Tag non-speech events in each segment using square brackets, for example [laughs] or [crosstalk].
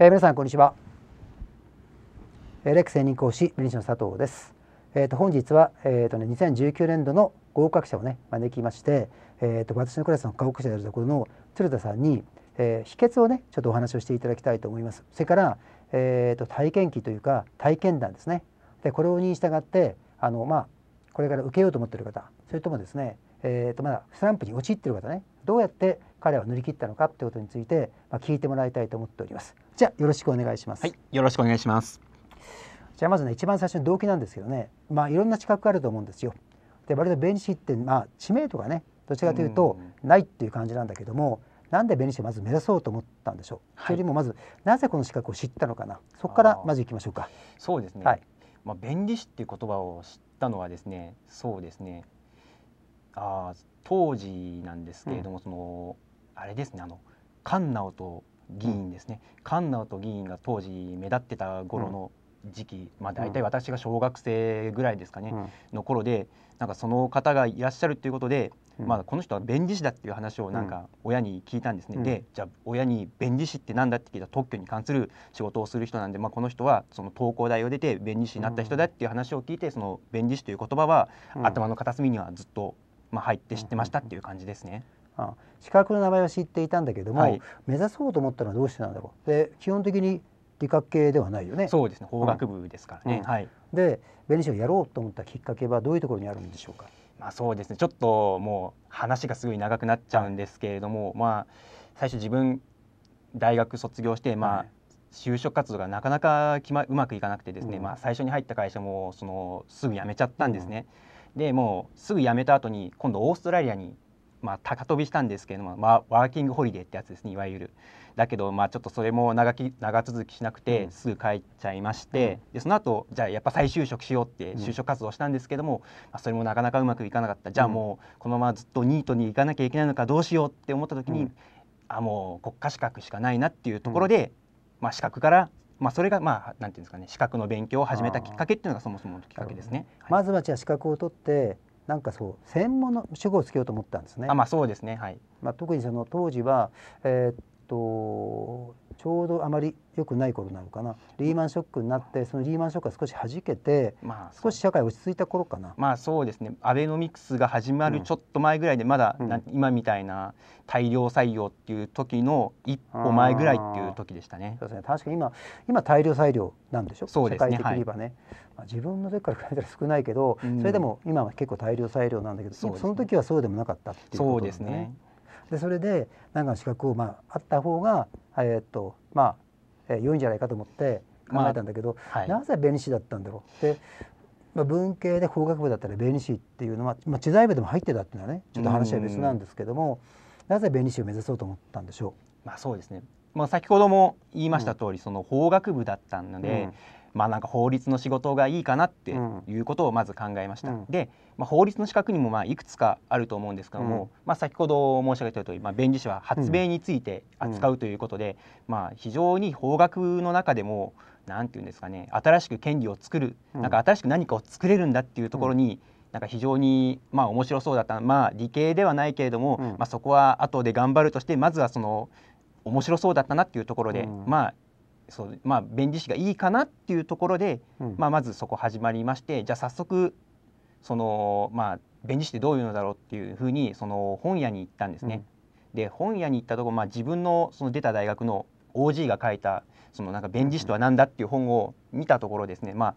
えー、皆さんこんにちは、えー、レック専任講師弁理士の佐藤です、えーと、本日は、えーとね、2019年度の合格者をね招きまして、えーと、私のクラスの合格者であるところの鶴田さんに、えー、秘訣をねちょっとお話をしていただきたいと思いますそれから、えーと、体験記というか体験談ですねでこれをに従ってあのまあこれから受けようと思っている方それともですねえーとまだスランプに陥っている方ねどうやって彼は乗り切ったのかということについて、まあ、聞いてもらいたいと思っておりますじゃよろしくお願いします、はい、よろしくお願いしますじゃまずね一番最初の動機なんですけどねまあいろんな資格があると思うんですよで割と弁理士ってまあ知名度がねどちらかというとないっていう感じなんだけども、なんで弁理士をまず目指そうと思ったんでしょう、はい、それよりもまずなぜこの資格を知ったのかなそこからまずいきましょうかそうですね、はい、まあ、弁理士っていう言葉を知ったのはですねそうですねああ当時なんですけれども、そのあれですねあの菅直人議員ですね、菅直人議員が当時目立ってた頃の時期、まあ大体私が小学生ぐらいですかね、の頃でなんかその方がいらっしゃるということで、まあこの人は弁理士だっていう話をなんか親に聞いたんですね、でじゃあ親に弁理士って何だって聞いた特許に関する仕事をする人なんで、まあ、この人はその東工大を出て弁理士になった人だっていう話を聞いてその弁理士という言葉は頭の片隅にはずっとまあ、入って知ってましたっていう感じですね。ああ資格の名前は知っていたんだけども、はい、目指そうと思ったのはどうしてなんだろうで基本的に理学系ではないよねそうですね法学部ですからね、うん、はい、で弁理士をやろうと思ったきっかけはどういうところにあるんでしょうかまあそうですねちょっともう話がすごい長くなっちゃうんですけれども、はい、まあ最初自分大学卒業して、まあ、はい就職活動がなかなかまうまくいかなくてですね、うん、まあ、最初に入った会社もそのすぐ辞めちゃったんですね。うんでもうすぐ辞めた後に今度オーストラリアに、まあ、高飛びしたんですけども、まあ、ワーキングホリデーってやつですねいわゆる。だけど、まあ、ちょっとそれも長き長続きしなくて、すぐ帰っちゃいまして、うん、でその後じゃあやっぱ再就職しようって就職活動したんですけども、うんまあ、それもなかなかうまくいかなかった、じゃあもうこのままずっとニートに行かなきゃいけないのかどうしようって思った時に、うん、あもう国家資格しかないなっていうところで、まあ、資格からまあ、それが、まあ、なんていうんですかね資格の勉強を始めたきっかけっていうのがそもそものきっかけですね。はい、まずはじゃ資格を取ってなんかそう専門の主語をつけようと思ったんですね。あまあそうですね、はいまあ、特にその当時は、えー、とちょうどあまり良くない頃なのかなリーマンショックになってそのリーマンショックが少しはじけて、まあ、少し社会落ち着いた頃かなまあそうですねアベノミクスが始まるちょっと前ぐらいでまだ、うん、今みたいな大量採用っていう時の一歩前ぐらいっていう時でしたねそうですね確かに今今大量採用なんでしょそうですね社会的に言えばね、はい、まあ、自分の時から比べたら少ないけど、うん、それでも今は結構大量採用なんだけどそ、ね,、の時はそうでもなかったっていうことですね。でそれで何かの資格を、まあ、あった方が、えー、っとまあ、えー、良いんじゃないかと思って考えたんだけど、まあはい、なぜ弁理士だったんだろうで、まあ、文系で法学部だったら弁理士っていうのは、まあ、知財部でも入ってたっていうのはねちょっと話は別なんですけどもなぜ弁理士を目指そうと思ったんでしょう、まあ、そうですね、まあ、先ほども言いました通り、うん、その法学部だったので、うんまあなんか法律の仕事がいいかなっていうことをまず考えました、うん、で、まあ、法律の資格にもまあいくつかあると思うんですけども、うん、まあ、先ほど申し上げたとおり、まあ、弁理士は発明について扱うということで、まあ、非常に法学の中でも何て言うんですかね新しく権利を作る、うん、なんか新しく何かを作れるんだっていうところに、なんか非常にまあ面白そうだったまあ理系ではないけれども、うん、まあそこは後で頑張るとしてまずはその面白そうだったなっていうところで、うん、まあそうまあ、弁理士がいいかなっていうところで、うん、まあ、まずそこ始まりましてじゃあ早速その、まあ、弁理士ってどういうのだろうっていうふうにその本屋に行ったんですね。うん、で本屋に行ったところ、まあ、自分のその出た大学の OG が書いたそのなんか弁理士とは何だっていう本を見たところですね、まあ、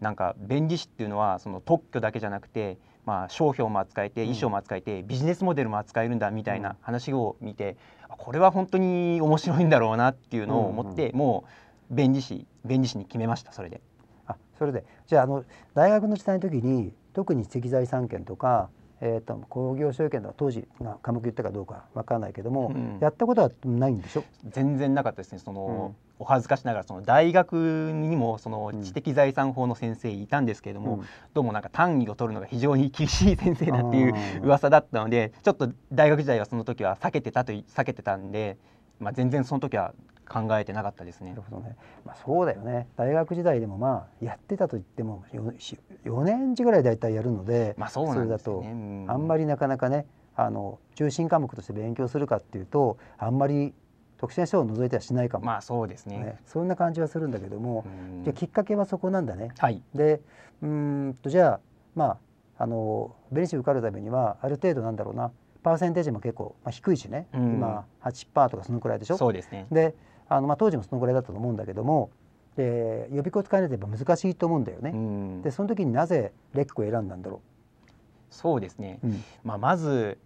なんか弁理士っていうのはその特許だけじゃなくてまあ、商標も扱えて衣装も扱えて、ビジネスモデルも扱えるんだみたいな話を見て、これは本当に面白いんだろうなっていうのを思って、もう弁理士弁理士に決めましたそれで。あそれでじゃああの大学の時代の時に特に石材財産権とかえーと、工業所有権とか当時科目言ったかどうかわからないけども、うん、やったことはないんでしょ全然なかったですねその、うんお恥ずかしながらその大学にもその知的財産法の先生いたんですけれども、うん、どうもなんか単位を取るのが非常に厳しい先生だっていう噂だったのでちょっと大学時代はその時は避けてたと避けてたんで、まあ、全然その時は考えてなかったですね。なるほどね。まあそうだよね。大学時代でもまあやってたと言っても 4, 4年次ぐらい大体やるので、まあそうなんですね、それだとあんまりなかなかねあの中心科目として勉強するかっていうとあんまり特殊な賞を除いてはしないかも、まあそうですね、ね、そんな感じはするんだけども、じゃきっかけはそこなんだね。はい、でうんとじゃあまああのベネチ受かるためにはある程度なんだろうなパーセンテージも結構、まあ、低いしね、今八パーとかそのくらいでしょそうですねであの、まあ、当時もそのくらいだったと思うんだけどもで予備校使えないとやっぱ難しいと思うんだよね、でその時になぜレックを選んだんだろうそうですね、うん、まあ、まず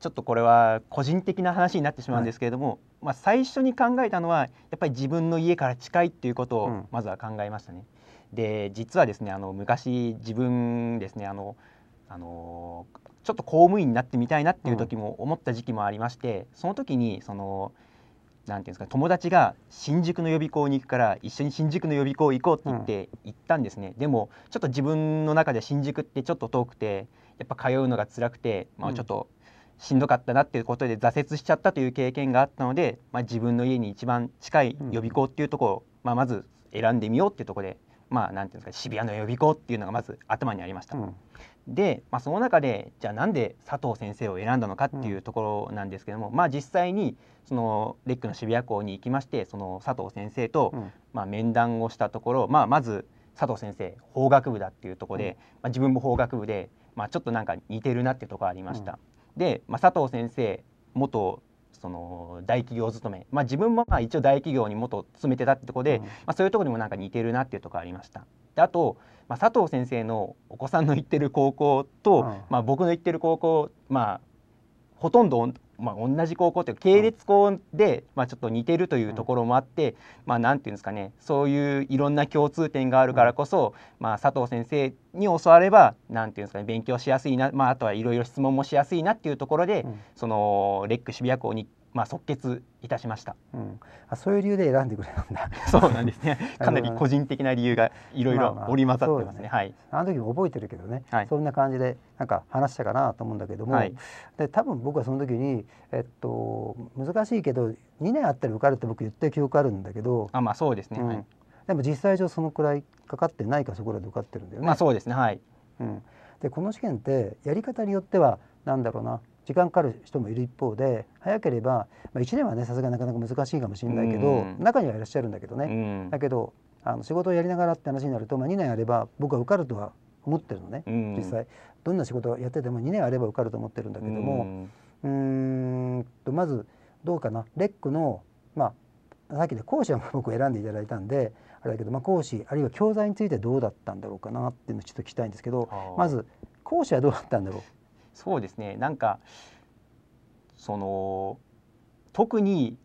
ちょっとこれは個人的な話になってしまうんですけれども、まあ、最初に考えたのはやっぱり自分の家から近いっていうことをまずは考えましたね。うん、で実はですねあの昔自分ですねあのあのちょっと公務員になってみたいなっていう時も思った時期もありまして、うん、その時にその。なんていうんですか友達が新宿の予備校に行くから一緒に新宿の予備校行こうって言って行ったんですね、うん、でもちょっと自分の中で新宿ってちょっと遠くてやっぱ通うのが辛くて、まあ、ちょっと、しんどかったなっていうことで挫折しちゃったという経験があったので、まあ、自分の家に一番近い予備校っていうところを、まあ、まず選んでみようっていうところで、まあ、なんていうんですか渋谷の予備校っていうのがまず頭にありました。うん、で、まあ、その中でじゃあなんで佐藤先生を選んだのかっていうところなんですけども、うん、まあ、実際にそのレックの渋谷校に行きましてその佐藤先生と、まあ、面談をしたところ、まあ、まず佐藤先生法学部だっていうところで、まあ、自分も法学部で、まあ、ちょっとなんか似てるなっていうところありました。うで、まあ、佐藤先生元その大企業勤め、まあ、自分もまあ一応大企業に元勤めてたってとこで、うん、まあ、そういうとこにもなんか似てるなっていうとこありました。であと、まあ、佐藤先生のお子さんの行ってる高校と、うん、まあ、僕の行ってる高校、まあ、ほとんどまあ、同じ高校という系列校で、まあ、ちょっと似てるというところもあって、うん、まあ、なんていうんですかねそういういろんな共通点があるからこそ、うん、まあ、佐藤先生に教わればなんていうんですかね勉強しやすいな、まあ、あとはいろいろ質問もしやすいなっていうところで、うん、そのレック渋谷校にまあ、即決いたしました、うん、あそういう理由で選んでくれたんだ [laughs] そうなんですね [laughs] かなり個人的な理由がいろいろ織り交ざってますねまあまあ、はい、あの時も覚えてるけどね、はい、そんな感じでなんか話したかなと思うんだけども、はい、で多分僕はその時に、えっと、難しいけど2年あったら受かるって僕言った記憶あるんだけどあまあそうですね、うん、でも実際上そのくらいかかってないかそこらで受かってるんだよねまあそうですねはい、うん、でこの試験ってやり方によってはなんだろうな時間かかる人もいる一方で早ければ、まあ、1年はねさすがなかなか難しいかもしれないけど、中にはいらっしゃるんだけどね、だけどあの仕事をやりながらって話になると、まあ、2年あれば僕は受かるとは思ってるのね、実際どんな仕事をやってても2年あれば受かると思ってるんだけどもうんとまずどうかなレックの、まあ、さっきで講師は僕選んでいただいたんであれだけど、まあ、講師あるいは教材についてどうだったんだろうかなっていうのをちょっと聞きたいんですけどまず講師はどうだったんだろうそうですねなんかその特に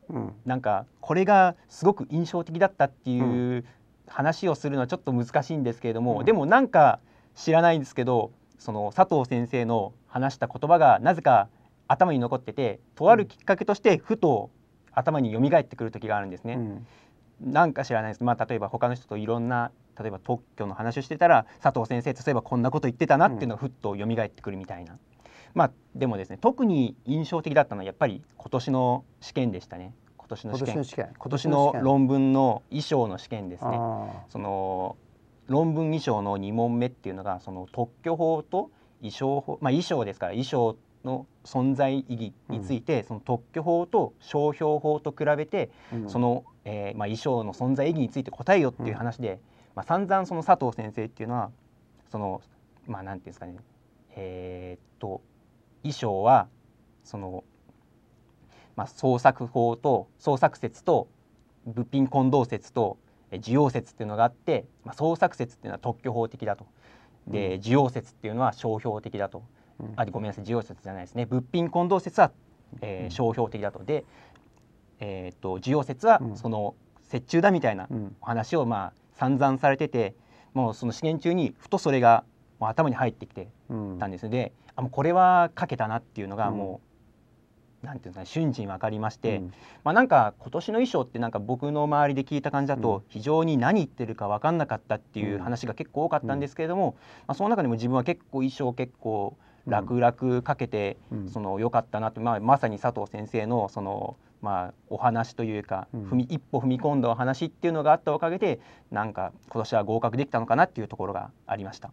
なんかこれがすごく印象的だったっていう話をするのはちょっと難しいんですけれども、うん、でもなんか知らないんですけどその佐藤先生の話した言葉がなぜか頭に残っててとあるきっかけとしてふと頭にえってくる時があるんですね。うん、なんか知らないです、まあ、例えば他の人といろんな例えば特許の話をしてたら佐藤先生例えばこんなこと言ってたなっていうのがふっと蘇ってくるみたいな。まあでもですね特に印象的だったのはやっぱり今年の試験でしたね今年の試験今年の論文の衣装の試験ですねその論文衣装の2問目っていうのがその特許法と衣装法、まあ、衣装ですから衣装の存在意義について、うん、その特許法と商標法と比べて、うん、その、えーまあ、衣装の存在意義について答えよっていう話で、うんまあ、散々その佐藤先生っていうのはそのまあ何て言うんですかねえー、っと衣装はその、まあ、創作法と創作説と物品混同説と需要説っていうのがあって、まあ、創作説っていうのは特許法的だとで、う需要説っていうのは商標的だと、うん、あごめんなさい需要説じゃないですね物品混同説は、えー、商標的だとで、えー、っと需要説はその折衷だみたいなお話をまあ散々されててもうその資源中にふとそれがもう頭に入ってきてたんです、うん、であもうこれは書けたなっていうのがもう、うん、なんていうんですかね瞬時に分かりまして、うん、まあ、なんか今年の衣装ってなんか僕の周りで聞いた感じだと非常に何言ってるか分かんなかったっていう話が結構多かったんですけれども、まあ、その中でも自分は結構衣装結構楽々かけて、その良かったなと、まあ、まさに佐藤先生のそのまあ、お話というか、踏み一歩踏み込んだお話っていうのがあったおかげでなんか今年は合格できたのかなっていうところがありました。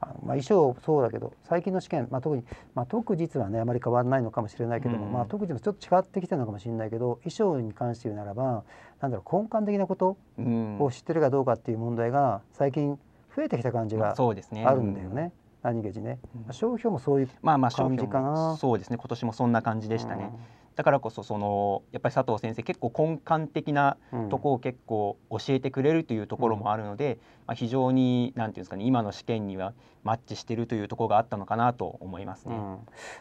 あのまあ、衣装そうだけど最近の試験、まあ、特に、まあ、特実はねあまり変わらないのかもしれないけども、うん、まあ、特実もちょっと違ってきてるのかもしれないけど衣装に関して言うならばなんだろう根幹的なことを知ってるかどうかっていう問題が最近増えてきた感じがあるんだよね。何気にね、うん、商標もそういう感じかな、まあ、まあそうですね今年もそんな感じでしたね、うんだからこそそのやっぱり佐藤先生結構根幹的なとこを結構教えてくれるというところもあるので、まあ、非常に何て言うんですかね今の試験にはマッチしてるというところがあったのかなと思いますね。うん、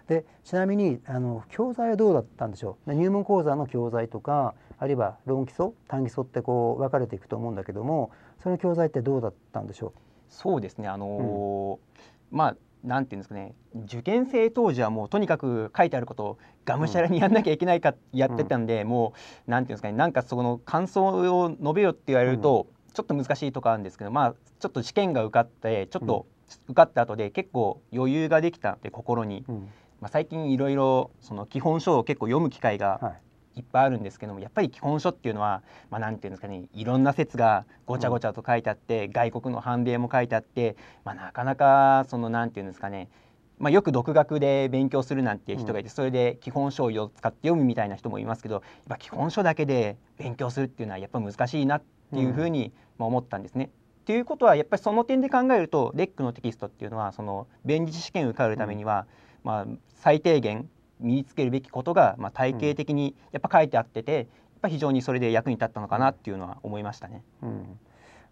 でちなみにあの教材はどうだったんでしょう入門講座の教材とかあるいは論基礎単基礎ってこう分かれていくと思うんだけどもその教材ってどうだったんでしょうそうですねあのーうん、まあんていうんですかね受験生当時はもうとにかく書いてあることをがむしゃらにやんなきゃいけないか、やってたんで、うん、もう何て言うんですかねなんかその感想を述べよって言われると、ちょっと難しいとかあるんですけどまあちょっと試験が受かってちょっと受かった後で結構余裕ができたって心に、うん、まあ、最近いろいろその基本書を結構読む機会がいっぱいあるんですけどもやっぱり基本書っていうのはまあ、ていうんですかねいろんな説がごちゃごちゃと書いてあって、うん、外国の判例も書いてあって、まあ、なかなかその何て言うんですかねまあ、よく独学で勉強するなんていう人がいて、それで基本書を使って読むみたいな人もいますけどやっぱ基本書だけで勉強するっていうのはやっぱ難しいなっていうふうに思ったんですね。と、うん、いうことはやっぱりその点で考えるとレックのテキストっていうのはその弁理士試験を受かるためには、まあ、最低限身につけるべきことが、まあ、体系的にやっぱ書いてあってて、うん、やっぱ非常にそれで役に立ったのかなっていうのは思いましたね。うん、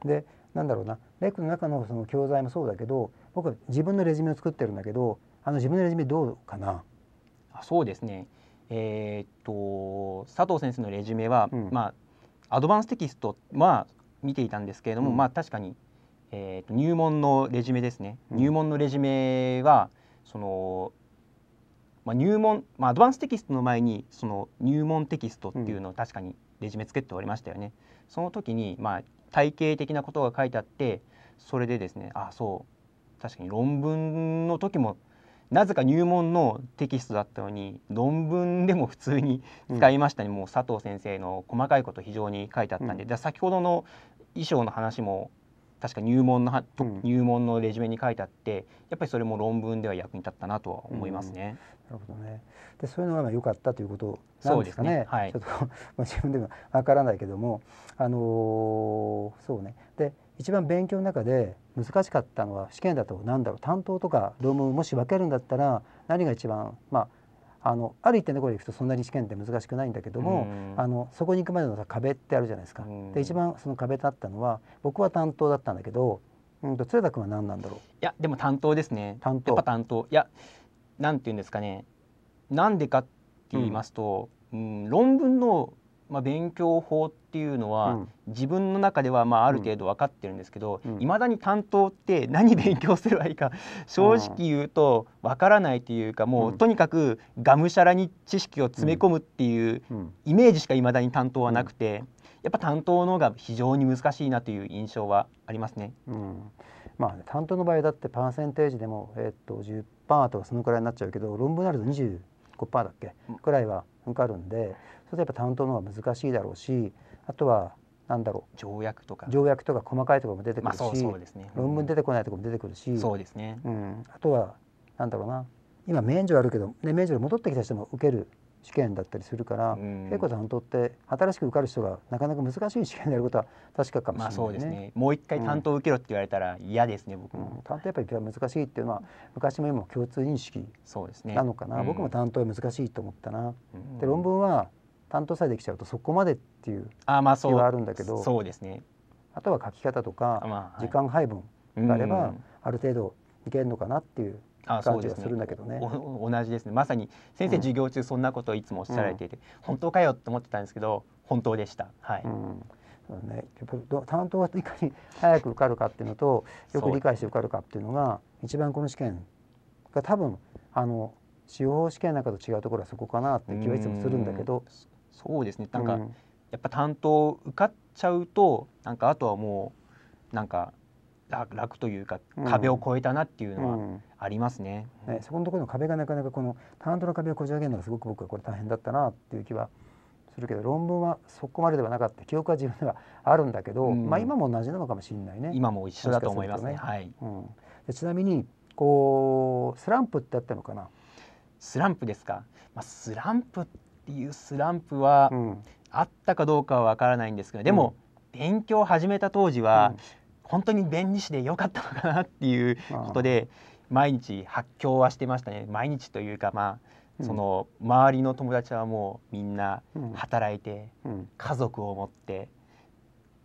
でなんだろうなレックの中のその教材もそうだけど僕は自分のレジュメを作ってるんだけどあの自分のレジュメどうかなあそうですねえー、っと佐藤先生のレジュメは、うん、まあ、アドバンステキストは見ていたんですけれども、うん、まあ、確かに、えー、っと入門のレジュメですね、入門のレジュメはそのまあ、入門、まあ、アドバンステキストの前にその入門テキストっていうのを確かにレジュメ作っておりましたよね。うん、その時に、まあ、体系的なことが書いてあってそれでですねあそう確かに論文の時もなぜか入門のテキストだったのに論文でも普通に使いましたね、うん、もう佐藤先生の細かいこと非常に書いてあったんで、うん、先ほどの衣装の話も確か入門の、うん、入門のレジュメに書いてあってやっぱりそれも論文では役に立ったなとは思いますね。うん、なるほどねでそういうのが良かったということなんですかね。ねはい、ちょっと [laughs] まあ、自分でもわからないけども、あのー、そうねで一番勉強の中で難しかったのは試験だと何だろう担当とか論文もし分けるんだったら何が一番まああのある一点のところでいくとそんなに試験って難しくないんだけども、うん、あのそこに行くまでの壁ってあるじゃないですか。うん、で一番その壁だったのは僕は担当だったんだけど、うんと鶴田君は何なんだろう。いやでも担当ですね。担当。やっぱ担当。いやなんていうんですかね。なんでかって言いますと、うん、うん、論文のまあ勉強法ってっていうのは、うん、自分の中ではまあある程度分かってるんですけどいま、うん、だに担当って何勉強すればいいか正直言うと分からないというかもうとにかくがむしゃらに知識を詰め込むっていうイメージしかいまだに担当はなくてやっぱ担当の方が非常に難しいなという印象はありますね。うんまあ、ね、担当の場合だってパーセンテージでも、えー、っと10%とかそのくらいになっちゃうけど論文になると25%だっけくらいは受かるんでそれやっぱ担当のは難しいだろうしあとはなんだろう条約とか条約とか細かいところも出てくるし、ね、論文出てこないところも出てくるしそうですね、うん、あとはなんだろうな今免除あるけど、ね、免除で戻ってきた人も受ける試験だったりするから、恵子さんにとって新しく受かる人がなかなか難しい試験であることは確かかもしれない、そうですねもう一回担当受けろって言われたら嫌ですね、うん、僕も、担当やっぱり難しいっていうのは昔も今も共通認識なのかな、ねうん、僕も担当は難しいと思ったな、で論文は担当さえできちゃうとそこまでっていう気はあるんだけどそうです、ね、あとは書き方とか、時間配分があればある程度いけるのかなっていうあ感じがするんだけどね。ね同じですねまさに先生、授業中そんなことをいつもおっしゃられていて、うん、本当かよって思ってたんですけど本当でした。はい、うんね、やっぱり担当がいかに早く受かるかっていうのとよく理解して受かるかっていうのが一番この試験が多分あの司法試験なんかと違うところはそこかなって気はいつもするんだけどそうですねなんか、うん、やっぱ担当受かっちゃうとなんかあとはもうなんか楽というか壁を越えたなっていうのはありますね。うんうん、ねそこのところの壁がなかなかこの担当の壁をこじ上げるのがすごく僕はこれ大変だったなっていう気はするけど論文はそこまでではなかった記憶は自分ではあるんだけど、うん、まあ今も同じなのかもしれないね。今も一緒だと思いますね。すねはい、うん、ちなみにこうスランプってあったのかな。スランプですか。まあスランプってっていうスランプはあったかどうかはわからないんですけど、でも勉強を始めた当時は、本当に弁理士でよかったのかなっていうことで毎日発狂はしてましたね毎日というかまあその周りの友達はもうみんな働いて家族を持って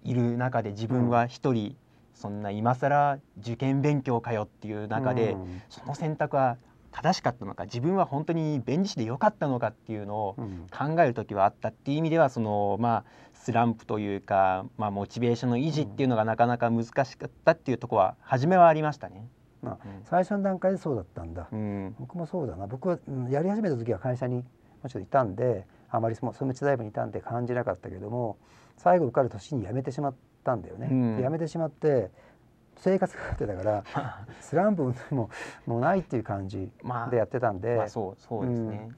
いる中で自分は一人そんな今更受験勉強かよっていう中でその選択は正しかったのか自分は本当に弁理士でよかったのかっていうのを考える時はあったっていう意味ではそのまあスランプというか、まあ、モチベーションの維持っていうのがなかなか難しかったっていうとこは初めはありましたね。まあ、最初の段階でそうだったんだ、うん、僕もそうだな僕は、うん、やり始めた時は会社にもちろんいたんであまりその務知大部にいたんで感じなかったけども最後受かる年に辞めてしまったんだよね。うん、辞めてしまって生活がってだから [laughs] スランプももうないっていう感じでやってたんで、まあ、そうそうですね、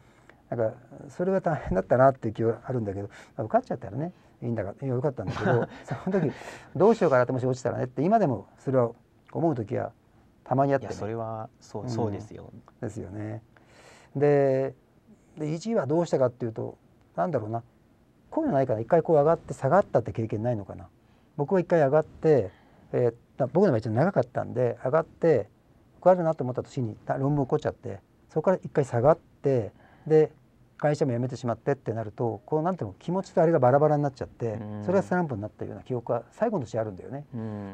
うん、なんかそれは大変だったなっていう気はあるんだけど、受かっちゃったらねいいんだかよかったんだけど [laughs] その時どうしようかなってもし落ちたらねって今でもそれは思う時はたまにあって、ね、それはそううん、そうですよですよねでで1位はどうしたかっていうとなんだろうなこういうのないから一回こう上がって下がったって経験ないのかな僕は一回上がってえー、僕の場合ちょっと長かったんで上がって僕あるなと思った年に論文起こっちゃってそこから一回下がってで会社も辞めてしまってってなるとこうなんていうの気持ちとあれがバラバラになっちゃってそれがスランプになったような記憶は最後の年あるんだよね。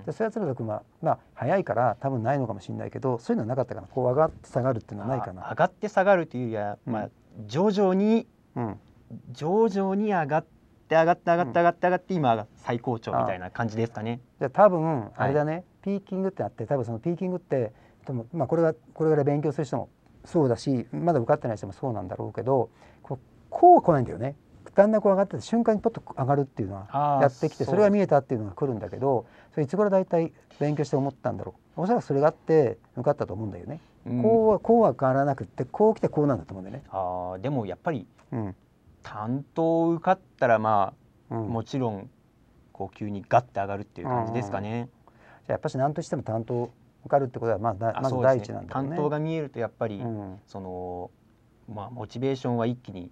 でそれは鶴田君はまあ早いから多分ないのかもしれないけどそういうのはなかったかなこう上がって下がるっていうのはないかな。上がって下がるというよりは、まあ、徐々に、うん、徐々に上がってって上がって上がって上がって上がって、今最高潮みたいな感じですかね。じゃ多分あれだね、はい、ピーキングってあって多分そのピーキングってでもまあこれがこれから勉強する人もそうだしまだ受かってない人もそうなんだろうけどこうこう来ないんだよね。だんだんこう上がって瞬間にポッと上がるっていうのはやってきてそれが見えたっていうのが来るんだけどそれいつ頃大体勉強して思ったんだろうおそらくそれがあって受かったと思うんだよね、うん、こうはこうは変わらなくてこう来てこうなんだと思うんだよねあでもやっぱり、うん、担当受かったらまあ、うん、もちろんこう急にガッて上がるっていう感じですかね。うんうん、じゃあやっぱし何としても担当受かるってことはまあだまず第一なんだろうね、ね、担当が見えるとやっぱり、うん、そのまあモチベーションは一気に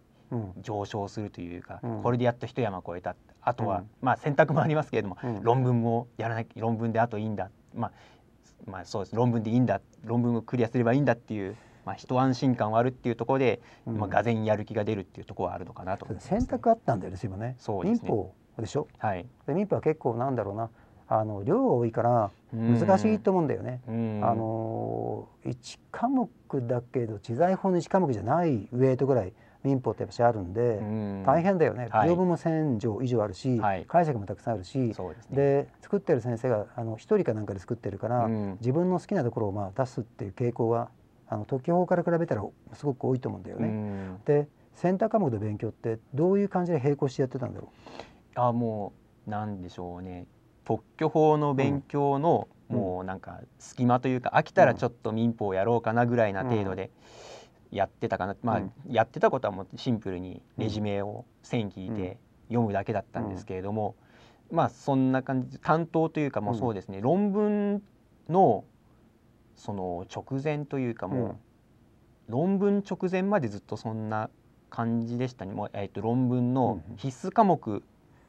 上昇するというか、これでやっと一山越えたあとは、まあ選択もありますけれども、論文もやらなきゃ論文であといいんだまあまあそうです論文でいいんだ論文をクリアすればいいんだっていうまあ、一安心感はあるっていうところで、うん、まあ、がぜやる気が出るっていうところはあるのかなと、ね、選択あったんだよね今ねそうですね民法でしょ、はい、で民法は結構なんだろうなあの量が多いから難しいと思うんだよね。あの1科目だけど知財法の1科目じゃないウエイトぐらい民法ってやっぱしあるんで大変だよね、はい、条文も1,000条以上あるし、はい、解釈もたくさんあるしで、ね、作ってる先生があの1人かなんかで作ってるから自分の好きなところをまあ出すっていう傾向はあの特許法から比べたらすごく多いと思うんだよね。でセンター科目で勉強ってどういう感じで並行してやってたんだろうあもうなんでしょうね特許法の勉強の、うん、もうなんか隙間というか飽きたらちょっと民法やろうかなぐらいな程度でやってたかな、うん、まあ、やってたことはもうシンプルにレジュメを線引いて読むだけだったんですけれども、まあそんな感じ担当というかもうそうですね、論文のその直前というかもう論文直前までずっとそんな感じでしたねもう、えー、と論文の必須科目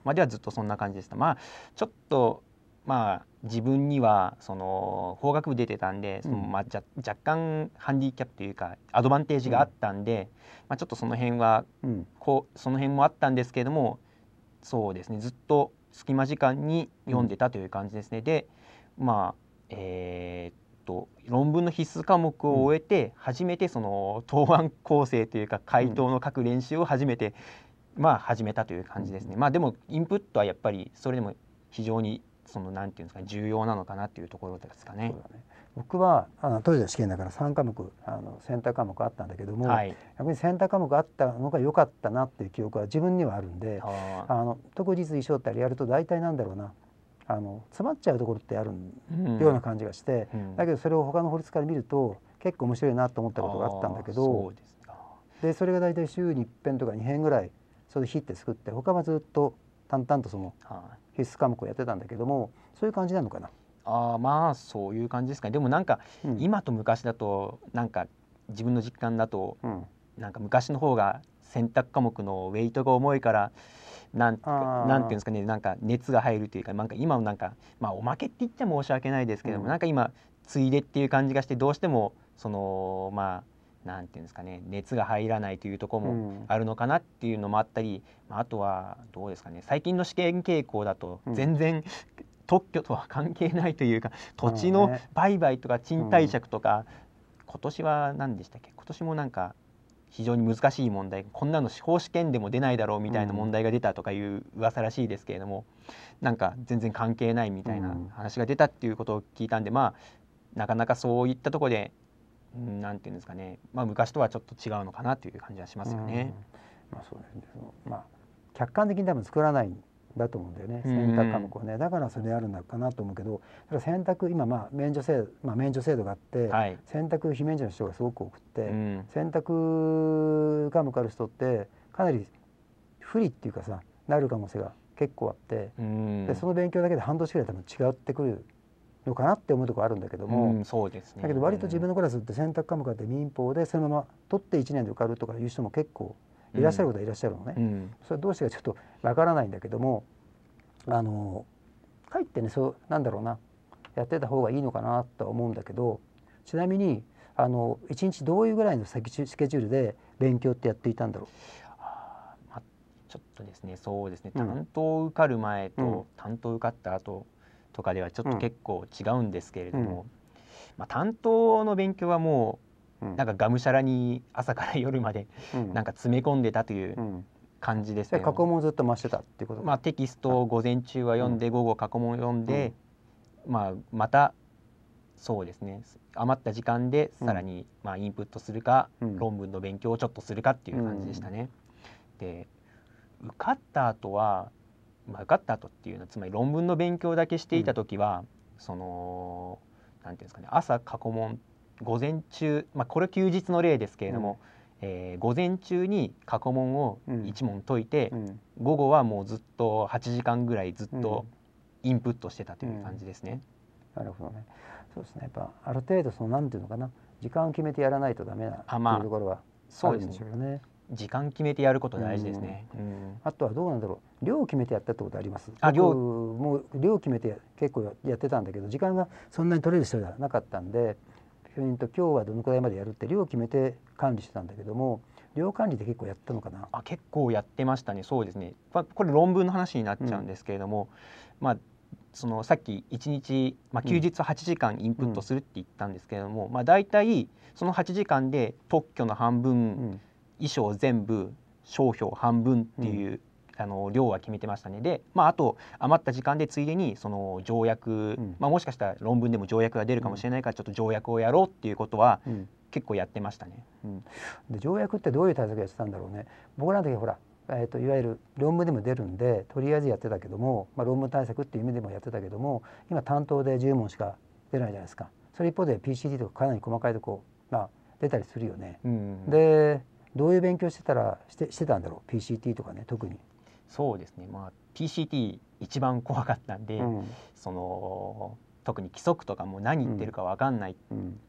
まではずっとそんな感じでした。まあ、ちょっとまあ、自分にはその法学部出てたんで、そのまあ、じゃ若干ハンディキャップというかアドバンテージがあったんで、まあ、ちょっとその辺はこう、その辺もあったんですけれどもそうですねずっと隙間時間に読んでたという感じですね。でまあえー、っと論文の必須科目を終えて初めてその答案構成というか回答の書く練習を初めて、まあ始めたという感じですね。まあでもインプットはやっぱりそれでも非常にそのなんていうんですか、重要なのかなっていうところですかね。ね僕はあの当時の試験だから3科目あの選択科目あったんだけども、はい、逆に選択科目あったのが良かったなっていう記憶は自分にはあるんであの特実技賞ってあやると大体なんだろうなあの詰まっちゃうところってあるような感じがして、だけどそれを他の法律から見ると結構面白いなと思ったことがあったんだけどそでそれが大体週に1編とか2編ぐらいそれで火って作って他はずっと淡々とその必須科目をやってたんだけどもそういう感じなのかな。あまあそういう感じですかねでもなんか、今と昔だとなんか自分の実感だと、なんか昔の方が選択科目のウェイトが重いからなんなんていうんですかねなんか熱が入るというかなんか今のなんか、まあ、おまけって言っちゃ申し訳ないですけども、うん、なんか今ついでっていう感じがしてどうしてもそのまあなんていうんですかね熱が入らないというところもあるのかなっていうのもあったり、うん、あとはどうですかね最近の試験傾向だと全然、うん、特許とは関係ないというか土地の売買とか賃貸借とか、今年は何でしたっけ今年もなんか非常に難しい問題こんなの司法試験でも出ないだろうみたいな問題が出たとかいう噂らしいですけれども、うん、なんか全然関係ないみたいな話が出たっていうことを聞いたんでまあなかなかそういったとこで何て言うんですかね、まあ、昔とはちょっと違うのかなという感じはしますよね。うん、まあそうですまあ、客観的に多分作らないだと思うんだよね選択科目はね、うん、だからそれあるんだかなと思うけど選択今まあ免除制度、まあ、免除制度があって、はい、選択非免除の人がすごく多くて、うん、選択科目ある人ってかなり不利っていうかさなる可能性が結構あって、うん、でその勉強だけで半年ぐらい多分違ってくるのかなって思うとこあるんだけども、うん、そうですね、だけど割と自分のクラスって選択科目あって民法でそのまま取って1年で受かるとかいう人も結構いらっしゃる方いらっしゃるのね、うん、それどうしてかちょっとわからないんだけどもあのかえってねそうなんだろうなやってた方がいいのかなとは思うんだけどちなみにあの一日どういうぐらいのスケジュールで勉強ってやっていたんだろうあ、まあ、ちょっとですねそうですね、担当受かる前と担当受かった後とかではちょっと結構違うんですけれども、うん、まあ、担当の勉強はもうなんかがむしゃらに朝から夜まで、なんか詰め込んでたという感じですね。過去問ずっと増してたっていうことまあテキストを午前中は読んで、午後過去問読んで、まあまたそうですね余った時間でさらに、まあインプットするか、論文の勉強をちょっとするかっていう感じでしたね。で受かった後は、まあ、受かった後っていうのはつまり論文の勉強だけしていた時は、そのなんていうんですかね朝過去問午前中、まあ、これ休日の例ですけれども、うん、えー、午前中に過去問を1問解いて、うん、午後はもうずっと8時間ぐらいずっとインプットしてたという感じですね。なるほどねそうですねやっぱある程度そのなんていうのかな時間を決めてやらないとダメなっていうところはあるんでしょうね。まあ時間決めてやること大事ですね、うんうん、あとはどうなんだろう量を決めてやったってことありますあ量もう量を決めて結構やってたんだけど時間がそんなに取れる人ではなかったんでうんと今日はどのくらいまでやるって量を決めて管理してたんだけども量管理で結構やったのかなあ結構やってましたねそうですね、まあ、これ論文の話になっちゃうんですけれども、うん、まあそのさっき1日、まあ、休日8時間インプットするって言ったんですけれども、うん、まあ、大体その8時間で特許の半分、衣装全部商標半分っていうあの量は決めてましたねで、まあ、あと余った時間でついでにその条約、うん、まあ、もしかしたら論文でも条約が出るかもしれないから、ちょっと条約をやろうっていうことは、結構やってましたね、うん、で条約ってどういう対策やってたんだろうね僕らの時ほら、えーと、といわゆる論文でも出るんでとりあえずやってたけども、まあ、論文対策っていう意味でもやってたけども今担当で10問しか出ないじゃないですかそれ一方で PCD とかかなり細かいとこ、まあ、出たりするよね。うん、でどういう勉強してたらしてしてたんだろう PCT とかね特に。そうですね、まあ、PCT 一番怖かったんで、うん、その特に規則とかも何言ってるか分かんない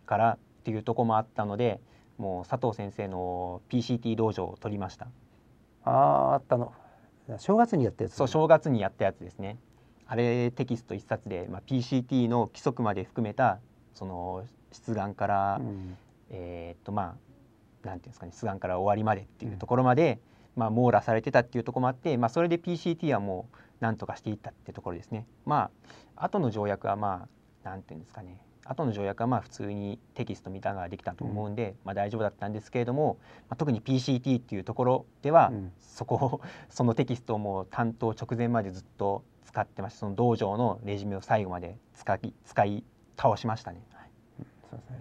からっていうとこもあったので、もう佐藤先生の PCT 道場を取りました。あああったの正月にやったやつ、ね、そう正月にやったやつですねあれテキスト1冊で、まあ、PCT の規則まで含めたその出願から、うん、えっとまあなんていうんですかね出願から終わりまでっていうところまで、まあ、網羅されてたっていうところもあって、まあ、それで PCT はもうなんとかしていったってところですね。まあ後の条約はまあなんていうんですかね後の条約はまあ普通にテキスト見たができたと思うんで、うん、まあ大丈夫だったんですけれども、まあ、特に PCT っていうところでは、うん、そこを [laughs] そのテキストをもう担当直前までずっと使ってましたその道場のレジュメを最後まで使い使い倒しましたね。はい、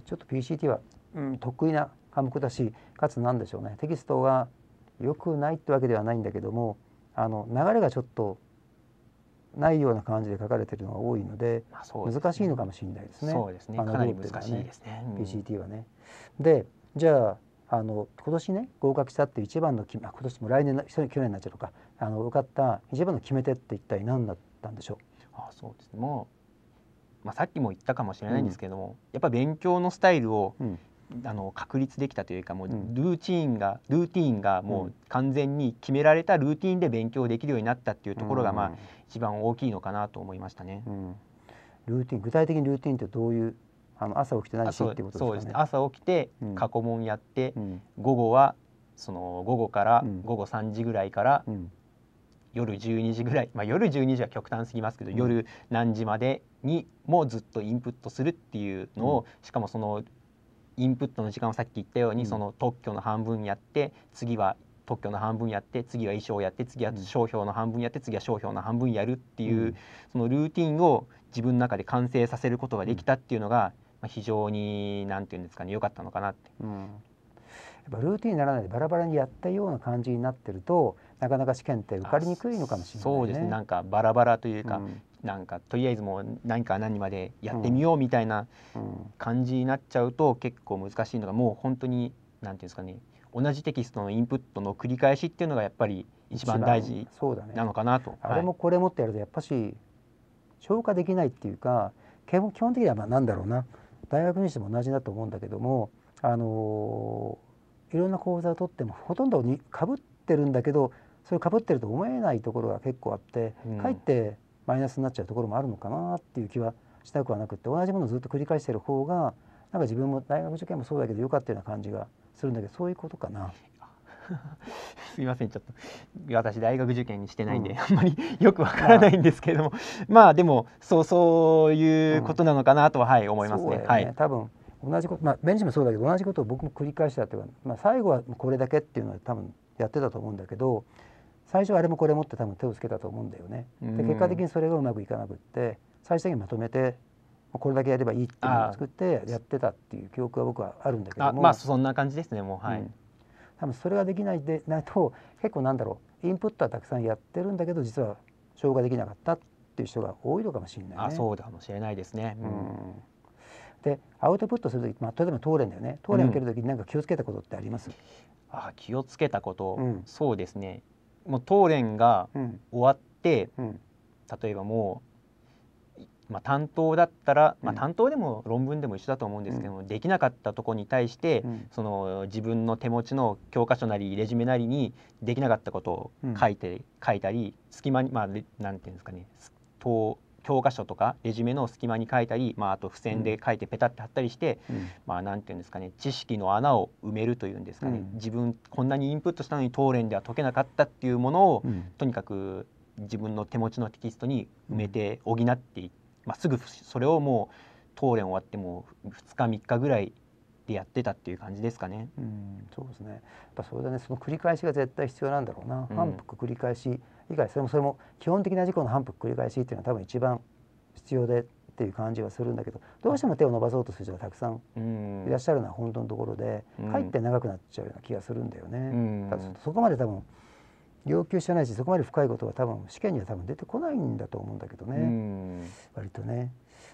ちょっと PCT は、うん、得意な科目だしかつ何でしょうねテキストが良くないってわけではないんだけどもあの流れがちょっとないような感じで書かれているのが多いのでまあでね、難しいのかもしれないですね。そうですね。かなり難しいですね。PCT はね。でじゃああの今年ね合格したって一番の今年も来年の去年になっちゃうとかあの受かった一番の決め手って一体何だったんでしょう。あそうですね。まあ、さっきも言ったかもしれないんですけども、うん、やっぱ勉強のスタイルを、あの確立できたというかもうルーチンが、ルーティーンがもう完全に決められたルーティンで勉強できるようになったっていうところが、まあ一番大きいのかなと思いましたね。うん、ルーティン具体的にルーティンってどういうあの朝起きて何しってことですか、ね、朝起きて過去問やって、うん、午後はその午後から、午後三時ぐらいから、夜十二時ぐらい、まあ、夜十二時は極端すぎますけど、夜何時までにもずっとインプットするっていうのを、しかもそのインプットの時間をさっき言ったように、その特許の半分やって次は特許の半分やって次は衣装やって次は商標の半分やって次は商標の半分やるっていう、そのルーティンを自分の中で完成させることができたっていうのが、まあ、非常に何て言うんですかね良かったのかなって。うんルーティンにならないでバラバラにやったような感じになってるとなかなか試験って受かりにくいのかもしれない、ね、そうですねなんかバラバラというか、うん、なんかとりあえずもう何か何何までやってみようみたいな感じになっちゃうと結構難しいのがもう本当に何て言うんですかね同じテキストのインプットの繰り返しっていうのがやっぱり一番大事なのかなと。ねはい、あれもこれもってやるとやっぱし消化できないっていうか基本的にはまあなんだろうな大学にしても同じだと思うんだけどもあのいろんな講座をとってもほとんどにかぶってるんだけどそれかぶってると思えないところが結構あって、うん、かえってマイナスになっちゃうところもあるのかなっていう気はしたくはなくて同じものをずっと繰り返してる方がなんか自分も大学受験もそうだけどよかったような感じがするんだけどそういうことかな。[laughs] すいませんちょっと私大学受験にしてないんで、うん、あんまりよくわからないんですけれども、まあでもそうそういうことなのかなとは、はい思いますね。ねはい、多分同じこと、まあ、ベンチもそうだけど同じことを僕も繰り返したっていうか、まあ、最後はこれだけっていうのは多分やってたと思うんだけど最初あれもこれもって多分手をつけたと思うんだよね。で結果的にそれがうまくいかなくって最終的にまとめてこれだけやればいいっていうのを作ってやってたっていう記憶は僕はあるんだけどもまあそんな感じですねもうはい、うん、多分それができないでないと結構なんだろうインプットはたくさんやってるんだけど実は消化できなかったっていう人が多いのかもしれない、ね、あそうかもしれないですね、うん、でアウトプットする時、まあ、例えばトーレンだよねトーレン受ける時に何か気をつけたことってあります、うん、あ気をつけたこと、そうですねもう東連が終わって、うん、例えばもう、まあ、担当だったら、まあ、担当でも論文でも一緒だと思うんですけども、できなかったとこに対して、その自分の手持ちの教科書なりレジュメなりにできなかったことを書いて、書いたり隙間にまあ何て言うんですかね教科書とかレジュメの隙間に書いたり、まあ、あと付箋で書いてペタって貼ったりして、うん、まあなんていうんですかね知識の穴を埋めるというんですかね、うん、自分こんなにインプットしたのに当連では解けなかったっていうものを、うん、とにかく自分の手持ちのテキストに埋めて補ってまあ、すぐそれをもう当連終わってもう2日3日ぐらいでやってたっていう感じですかね。うん、そうですね。やっぱそれだね。その繰り返しが絶対必要なんだろうな。反復繰り返し以外それもそれも基本的な事故の反復繰り返しっていうのは多分一番必要でっていう感じはするんだけどどうしても手を伸ばそうとする人がたくさんいらっしゃるのは本当のところで、かえって長くなっちゃうような気がするんだよね。うん、そこまで多分要求してないしそこまで深いことは多分試験には多分出てこないんだと思うんだけどね、割とね。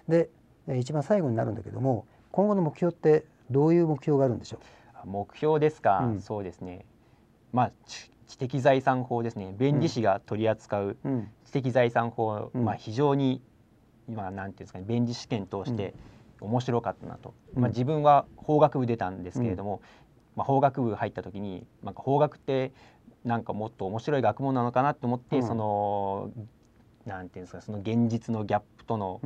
で一番最後になるんだけども今後の目標ってどういう目標があるんでしょう目標ですか、うん、そうですねまあ知的財産法ですね弁理士が取り扱う知的財産法、うん、まあ、非常に今なんていうんですかね弁理試験通して面白かったなと、うん、まあ、自分は法学部出たんですけれども、まあ、法学部入った時になんか法学ってなんかもっと面白い学問なのかなと思って、そのなんていうんですかその現実のギャップとの、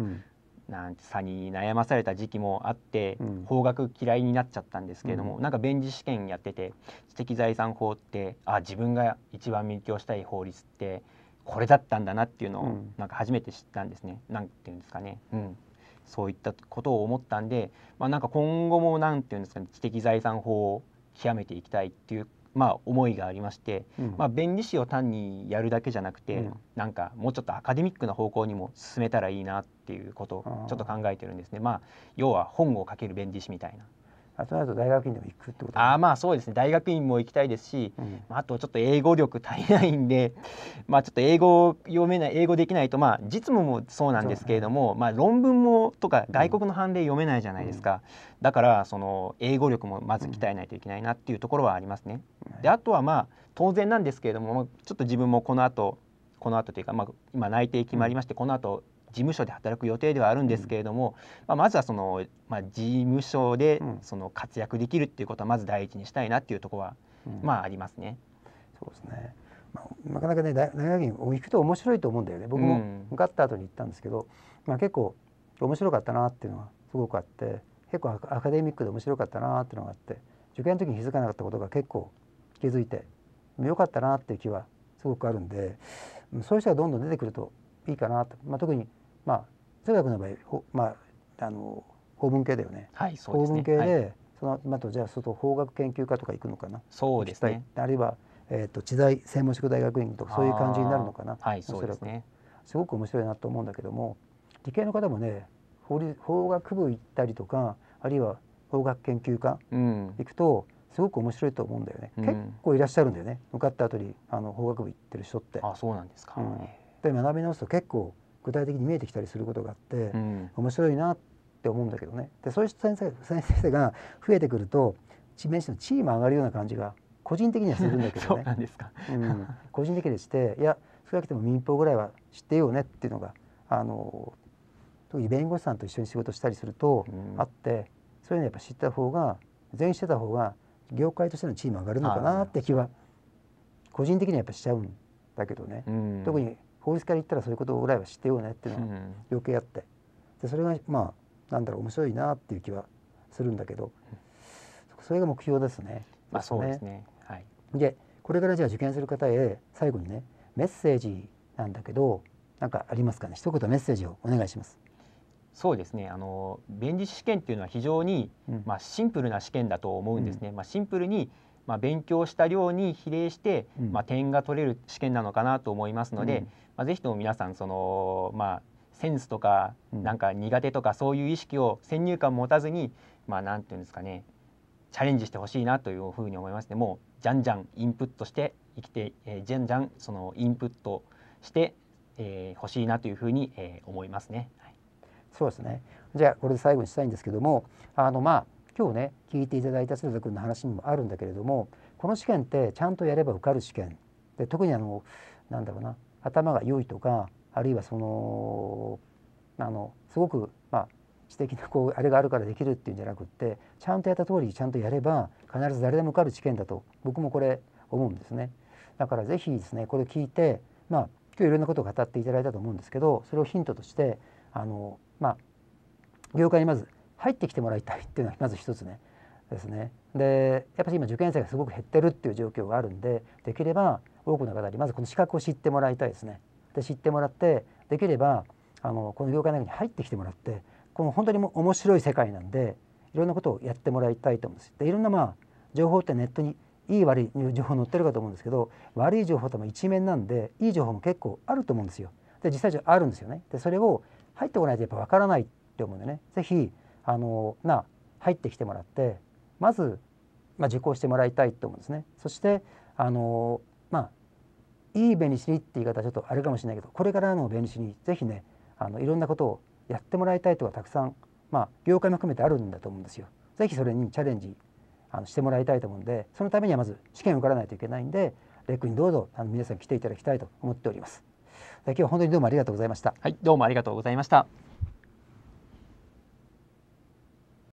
なんて差に悩まされた時期もあって、うん、法学嫌いになっちゃったんですけれども、うん、なんか弁事試験やってて知的財産法ってあ自分が一番勉強したい法律ってこれだったんだなっていうのを、うん、なんか初めて知ったんですね。なんて言うんですかね、うん、そういったことを思ったんで、まあ、なんか今後もなんて言うんですかね知的財産法を極めていきたいっていうまあ、思いがありまして、うん、まあ、弁理士を単にやるだけじゃなくて、うん、なんかもうちょっとアカデミックな方向にも進めたらいいなっっていうことをちょっと考えてるんですね、まあ要は本を書ける弁理士みたいな。あとなる大学院でも行くってことあまあそうですね大学院も行きたいですし、うん、あとちょっと英語力足りないんで、[laughs] まあ、ちょっと英語読めない英語できないと、まあ、実務もそうなんですけれども、ね、まあ、論文もとか外国の判例読めないじゃないですか、うん、だからその英語力もまず鍛えないといけないなっていうところはありますね。であとはまあ当然なんですけれどもちょっと自分もこの後この後というか、まあ、今内定決まりまして、この後事務所で働く予定ではあるんですけれども、まあ、まずはその、まあ、事務所でその活躍できるっていうことはまず第一にしたいなっていうところは、まあありますね。そうですねまあ、なかなかね大学院行くと面白いと思うんだよね僕も受かった後に行ったんですけど、まあ、結構面白かったなっていうのはすごくあって結構アカデミックで面白かったなっていうのがあって受験の時に気づかなかったことが結構気づいてよかったなっていう気はすごくあるんでそういう人がどんどん出てくるといいかなと、まあ、特にまあ哲学の場合ほ、まあ、あの法文系だよね。はい、そうですね。法文系で、はい、そのまたじゃあ外法学研究科とか行くのかな。そうですね。あるいはえっ、ー、と知財専門職大学院とかそういう感じになるのかな。はい、そうですね。すごく面白いなと思うんだけども、理系の方もね、法律法学部行ったりとか、あるいは法学研究科行くと。すごく面白いと思うんだよね、うん、結構いらっしゃるんだよね向かった後にあの法学部行ってる人ってあそうなんですか、うん、で学び直すと結構具体的に見えてきたりすることがあって、うん、面白いなって思うんだけどねでそういう先生先生が増えてくると地面師の地位も上がるような感じが個人的にはするんだけどね [laughs] うん、個人的にしていや少なくとも民法ぐらいは知ってようねっていうのがあの特に弁護士さんと一緒に仕事したりすると、あってそういうのやっぱ知った方が全員してた方が業界としてのチーム上がるのかなって気は個人的にはやっぱしちゃうんだけどね、うん、特に法律から言ったらそういうことぐらいは知ってようねっていうのが余計あって、でそれがまあなんだろう面白いなっていう気はするんだけど、それが目標ですね。まあ、そうですね、はい、でこれからじゃあ受験する方へ最後にねメッセージなんだけど何かありますかね一言メッセージをお願いします。そうですねあの弁理士試験っていうのは非常に、うん、まあ、シンプルな試験だと思うんですね、うん、まあ、シンプルにまあ、勉強した量に比例して、うん、まあ、点が取れる試験なのかなと思いますので、うん、まあ、ぜひとも皆さんその、まあ、センスとか、なんか苦手とかそういう意識を先入観持たずに、まあ、なんていうんですかねチャレンジしてほしいなというふうに思いますねもうじゃんじゃんインプットして生きて、えー、じゃんじゃんそのインプットしてほ、えー、しいなというふうに、えー、思いますね。はい、そうですねじゃあこれで最後にしたいんですけどもあのまあ今日ね聞いていただいた鶴田君の話にもあるんだけれどもこの試験ってちゃんとやれば受かる試験で特にあのなんだろうな頭が良いとかあるいはそのあのすごく、まあ、知的なこうあれがあるからできるっていうんじゃなくってちゃんとやった通りちゃんとやれば必ず誰でも受かる試験だと僕もこれ思うんですね。だからぜひですねこれ聞いてまあ今日いろんなことを語っていただいたと思うんですけどそれをヒントとしてあのまあ業界にまず入ってきてもらいたいっていうのはまず一つねですね。でやっぱり今受験生がすごく減ってるっていう状況があるんでできれば多くの方にまずこの資格を知ってもらいたいですね。で知ってもらってできればあのこの業界の中に入ってきてもらってこの本当にも面白い世界なんでいろんなことをやってもらいたいと思うんです。でいろんなまあ情報ってネットにいい悪い情報載ってるかと思うんですけど悪い情報とも一面なんでいい情報も結構あると思うんですよ。で実際上あるんですよね。でそれを入ってこないとやっぱ分からないって思うんでねぜひあのな入ってきてもらってまず、まあ、受講してもらいたいと思うんですね。そしてあのまあいい弁理士にって言い方はちょっとあれかもしれないけどこれからの弁理士にぜひねあのいろんなことをやってもらいたいとかたくさん、まあ、業界も含めてあるんだと思うんですよ。ぜひそれにチャレンジあのしてもらいたいと思うんでそのためにはまず試験を受からないといけないんでレックにどうぞあの皆さん来ていただきたいと思っております。今日は本当にどうもありがとうございました。はい、どうもありがとうございました。